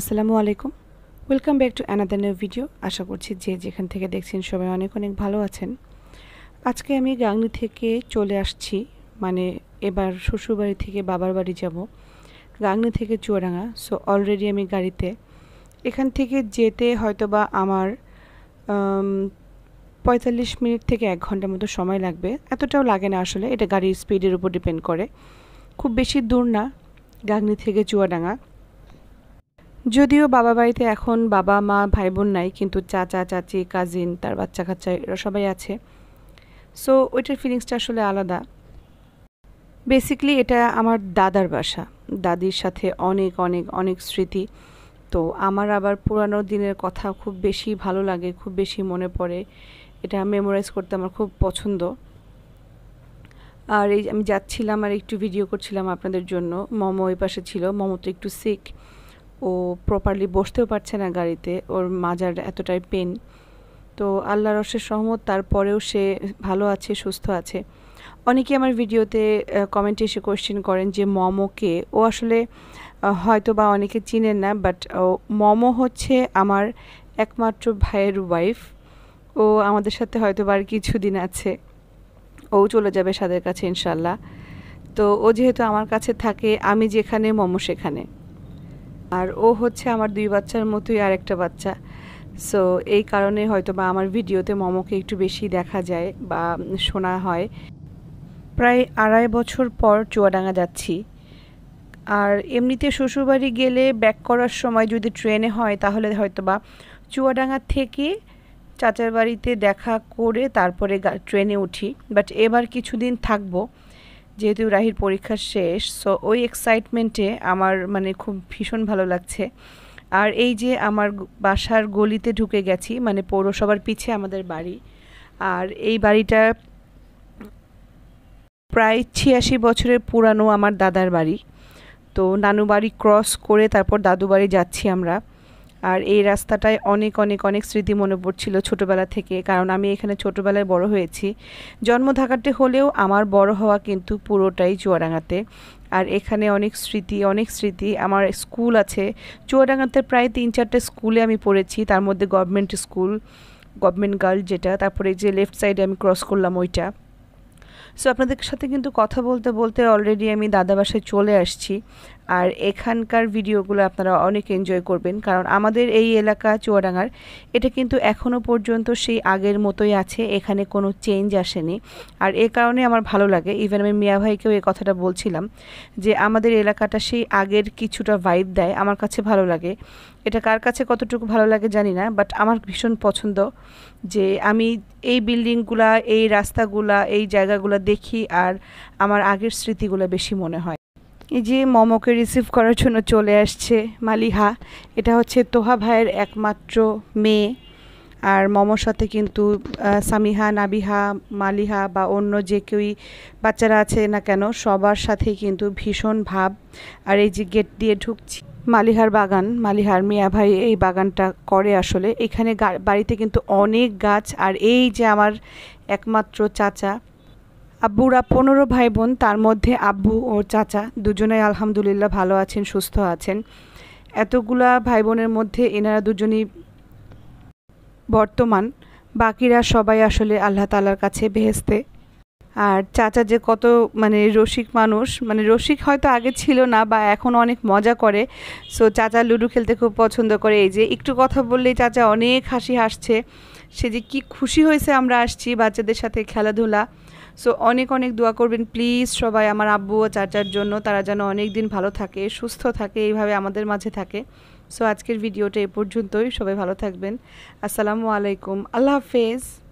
আসসালামু আলাইকুম welcome back to another new video আশা করছি যে যেখান থেকে দেখছেন সবাই অনেক অনেক ভালো আছেন আজকে আমি গাংনি থেকে চলে আসছি মানে এবার শ্বশুরবাড়ি থেকে বাবার বাড়ি যাব গাংনি থেকে চুয়াডাঙ্গা সো অলরেডি আমি গাড়িতে এখান থেকে যেতে হয়তো বা আমার পঁয়তাল্লিশ মিনিট থেকে এক ঘন্টার মতো সময় লাগবে এতটাও লাগে না আসলে এটা গাড়ির স্পিডের উপর ডিপেন্ড করে খুব বেশি দূর না গাংনি থেকে চুয়াডাঙ্গা যদিও বাবা বাড়িতে এখন বাবা মা ভাই বোন নাই কিন্তু চাচা চাচি কাজিন তার বাচ্চা কাচ্চা এরা সবাই আছে সো ওইটার ফিলিংসটা আসলে আলাদা বেসিকলি এটা আমার দাদার বাসা দাদির সাথে অনেক অনেক অনেক স্মৃতি তো আমার আবার পুরানো দিনের কথা খুব বেশি ভালো লাগে খুব বেশি মনে পড়ে এটা মেমোরাইজ করতে আমার খুব পছন্দ আর এই আমি যাচ্ছিলাম আর একটু ভিডিও করছিলাম আপনাদের জন্য মমো ওই পাশে ছিল মমো তো একটু সিক ও প্রপারলি বসতেও পারছে না গাড়িতে ওর মাজার এতটাই পেন তো আল্লাহ রসের সহমত তারপরেও সে ভালো আছে সুস্থ আছে অনেকে আমার ভিডিওতে কমেন্টে এসে কোয়েশ্চেন করেন যে মমোকে ও আসলে হয়তো বা অনেকে চিনেন না বাট মমো হচ্ছে আমার একমাত্র ভাইয়ের ওয়াইফ ও আমাদের সাথে হয়তো বা কিছু কিছুদিন আছে ও চলে যাবে সাদের কাছে ইনশাল্লাহ তো ও যেহেতু আমার কাছে থাকে আমি যেখানে মমো সেখানে আর ও হচ্ছে আমার দুই বাচ্চার মতোই আরেকটা বাচ্চা সো এই কারণে হয়তো বা আমার ভিডিওতে মমকে একটু বেশি দেখা যায় বা শোনা হয় প্রায় আড়াই বছর পর চুয়াডাঙ্গা যাচ্ছি আর এমনিতে শ্বশুরবাড়ি গেলে ব্যাক করার সময় যদি ট্রেনে হয় তাহলে হয়তো বা চুয়াডাঙ্গা থেকে চাচার বাড়িতে দেখা করে তারপরে ট্রেনে উঠি বাট এবার কিছুদিন থাকবো যেহেতু রাহির পরীক্ষা শেষ সো ওই এক্সাইটমেন্টে আমার মানে খুব ভীষণ ভালো লাগছে আর এই যে আমার বাসার গলিতে ঢুকে গেছি মানে পৌরসভার পিছে আমাদের বাড়ি আর এই বাড়িটা প্রায় ছিয়াশি বছরের পুরানো আমার দাদার বাড়ি তো নানু বাড়ি ক্রস করে তারপর দাদু বাড়ি যাচ্ছি আমরা আর এই রাস্তাটায় অনেক অনেক অনেক স্মৃতি মনে পড়ছিল ছোটোবেলা থেকে কারণ আমি এখানে ছোটোবেলায় বড় হয়েছি জন্ম ঢাকাতে হলেও আমার বড় হওয়া কিন্তু পুরোটাই চুয়াডাঙ্গাতে আর এখানে অনেক স্মৃতি অনেক স্মৃতি আমার স্কুল আছে চুয়াডাঙ্গাতে প্রায় তিন চারটে স্কুলে আমি পড়েছি তার মধ্যে গভর্নমেন্ট স্কুল গভর্নমেন্ট গার্ল যেটা তারপরে যে লেফট সাইডে আমি ক্রস করলাম ওইটা সো আপনাদের সাথে কিন্তু কথা বলতে বলতে অলরেডি আমি দাদাবাসায় চলে আসছি আর এখানকার ভিডিওগুলো আপনারা অনেক এনজয় করবেন কারণ আমাদের এই এলাকা চুয়াডাঙ্গার এটা কিন্তু এখনও পর্যন্ত সেই আগের মতোই আছে এখানে কোনো চেঞ্জ আসেনি আর এ কারণে আমার ভালো লাগে ইভেন আমি মিয়া ভাইকেও এই কথাটা বলছিলাম যে আমাদের এলাকাটা সেই আগের কিছুটা ভাইব দেয় আমার কাছে ভালো লাগে এটা কার কাছে কতটুকু ভালো লাগে জানি না বাট আমার ভীষণ পছন্দ যে আমি এই বিল্ডিংগুলা এই রাস্তাগুলা এই জায়গাগুলো দেখি আর আমার আগের স্মৃতিগুলো বেশি মনে হয় এই যে মমকে রিসিভ করার জন্য চলে আসছে মালিহা এটা হচ্ছে তোহা ভাইয়ের একমাত্র মেয়ে আর মমর সাথে কিন্তু সামিহা নাবিহা মালিহা বা অন্য যে কেউই বাচ্চারা আছে না কেন সবার সাথে কিন্তু ভীষণ ভাব আর এই যে গেট দিয়ে ঢুকছি মালিহার বাগান মালিহার মিয়া ভাই এই বাগানটা করে আসলে এখানে বাড়িতে কিন্তু অনেক গাছ আর এই যে আমার একমাত্র চাচা আব্বুরা পনেরো ভাই বোন তার মধ্যে আব্বু ও চাচা দুজনেই আলহামদুলিল্লাহ ভালো আছেন সুস্থ আছেন এতগুলা ভাই বোনের মধ্যে এনারা দুজনই বর্তমান বাকিরা সবাই আসলে আল্লাহ তালার কাছে বেহেস্তে আর চাচা যে কত মানে রসিক মানুষ মানে রসিক হয়তো আগে ছিল না বা এখন অনেক মজা করে সো চাচা লুডু খেলতে খুব পছন্দ করে এই যে একটু কথা বললেই চাচা অনেক হাসি হাসছে সে যে কি খুশি হয়েছে আমরা আসছি বাচ্চাদের সাথে খেলাধুলা সো অনেক অনেক দোয়া করবেন প্লিজ সবাই আমার আব্বু ও চাচার জন্য তারা যেন অনেক দিন ভালো থাকে সুস্থ থাকে এইভাবে আমাদের মাঝে থাকে সো আজকের ভিডিওটা এ পর্যন্তই সবাই ভালো থাকবেন আসসালামু আলাইকুম আল্লাহ হাফেজ